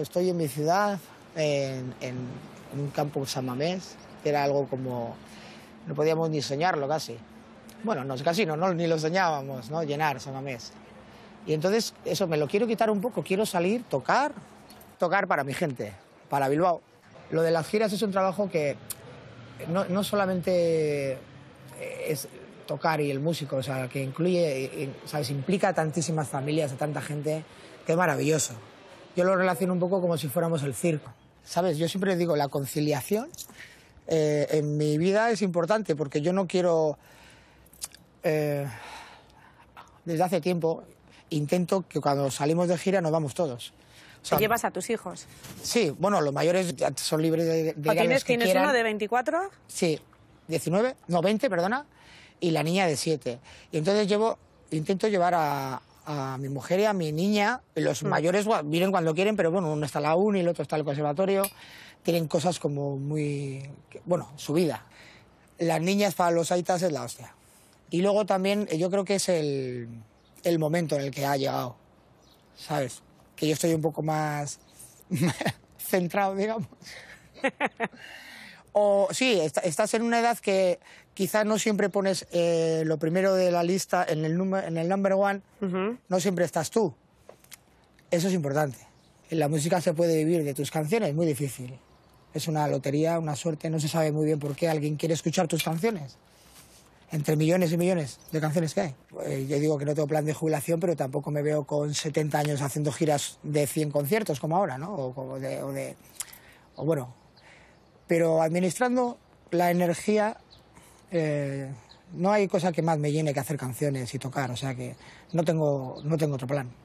Estoy en mi ciudad, en, un campo San que era algo como... No podíamos ni soñarlo casi. Bueno, no, casi no, ni lo soñábamos, ¿no? Llenar San Y entonces, eso, me lo quiero quitar un poco, quiero salir, tocar, tocar para mi gente, para Bilbao. Lo de las giras es un trabajo que no, solamente es tocar y el músico, o sea, que incluye, ¿sabes? Implica a tantísimas familias, a tanta gente, que maravilloso. Yo lo relaciono un poco como si fuéramos el circo. ¿Sabes? Yo siempre digo, la conciliación eh, en mi vida es importante porque yo no quiero... Eh, desde hace tiempo intento que cuando salimos de gira nos vamos todos. ¿Te llevas a tus hijos? Sí, bueno, los mayores son libres de... de tienes, tienes uno de 24? Sí, 19, no, 20, perdona, y la niña de 7. Y entonces llevo, intento llevar a, a mi mujer y a mi niña. Los mm. mayores vienen cuando quieren, pero bueno, uno está en la uni, el otro está en el conservatorio. Tienen cosas como muy. Bueno, su vida. Las niñas para los aitas es la hostia. Y luego también, eh, yo creo que es el, el momento en el que ha llegado. ¿Sabes? Que yo estoy un poco más centrado, digamos. o sí, estás en una edad que quizás no siempre pones eh, lo primero de la lista en el, número, en el number one, no siempre estás tú. Eso es importante. En la música se puede vivir de tus canciones, es muy difícil. Es una lotería, una suerte, no se sabe muy bien por qué alguien quiere escuchar tus canciones. Entre millones y millones de canciones que hay. Eh, yo digo que no tengo plan de jubilación, pero tampoco me veo con 70 años haciendo giras de 100 conciertos como ahora, ¿no? O, de, o de, o bueno, pero administrando la energía eh, no hay cosa que más me llene que hacer canciones y tocar, o sea que no tengo, no tengo otro plan.